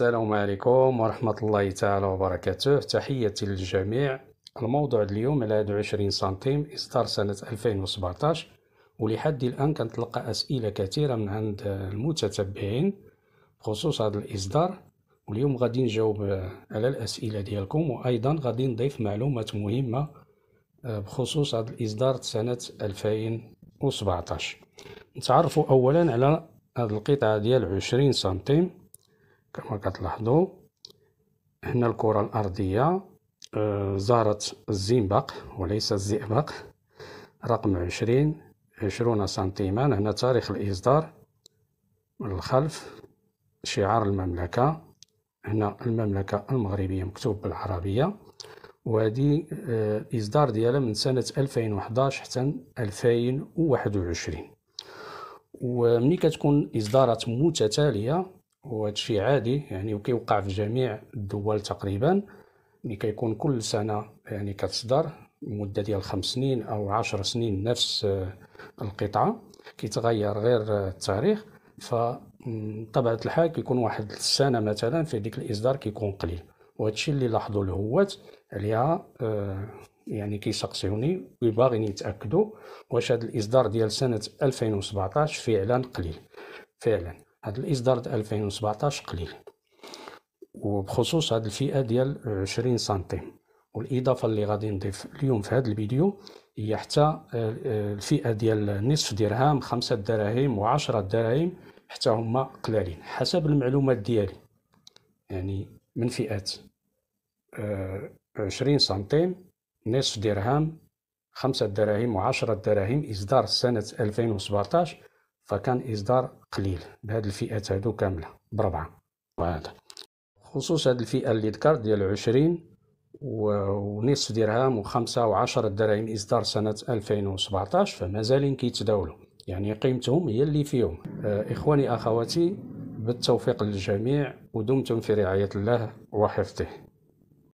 السلام عليكم ورحمة الله تعالى وبركاته تحياتي للجميع الموضوع اليوم على 21 سنتيم إصدار سنة 2017 ولحد الآن كنتلقى أسئلة كثيرة من عند المتتبعين بخصوص هذا الإصدار واليوم غادي نجاوب على الأسئلة ديالكم وأيضا غادي نضيف معلومات مهمة آه، بخصوص هذا الإصدار سنة 2017 نتعرفوا أولا على هذه القطعة ديال 20 سنتيم كما كتلاحظوا هنا الكرة الأرضية آه، زارت الزنبق وليس الزئبق رقم عشرين عشرون سنتيما هنا تاريخ الإصدار من الخلف شعار المملكة هنا المملكة المغربية مكتوب بالعربية وهذه الإصدار آه، ديالها من سنة 2011 حتى 2021 وملي كتكون إصدارات متتالية وهذا الشيء عادي يعني وكيوقع في جميع الدول تقريبا ملي يعني كيكون كل سنه يعني كتصدر مده ديال خمس سنين او عشر سنين نفس آه، القطعه كيتغير غير آه، التاريخ فطبيعه الحال كيكون واحد السنه مثلا في ديك الاصدار كيكون قليل وهذا الشيء اللي لاحظوا الهوات عليها آه، يعني كيسقسيوني وباغيين يتاكدوا واش هذا الاصدار ديال سنه 2017 فعلا قليل فعلا هذا الاصدار 2017 قليل وبخصوص هذه الفئه ديال 20 سنتيم والاضافه اللي غادي نضيف اليوم في هذا الفيديو هي حتى آه، آه، الفئه ديال نصف درهم خمسة دراهم و10 دراهم حتى هما قلالين حسب المعلومات ديالي يعني من فئات آه، عشرين سنتيم نصف درهم خمسة دراهم و10 دراهم إصدار سنة 2017 فكان اصدار قليل بهاد الفئات هادو كامله بربعه وهذا خصوص هاد الفئه اللي ذكرت ديال 20 ونصف درهم وخمسة وعشرة دراهم إصدار سنة 2017 فمازالين كيتداولوا يعني قيمتهم هي اللي فيهم آه، إخواني أخواتي بالتوفيق للجميع ودمتم في رعاية الله وحفظه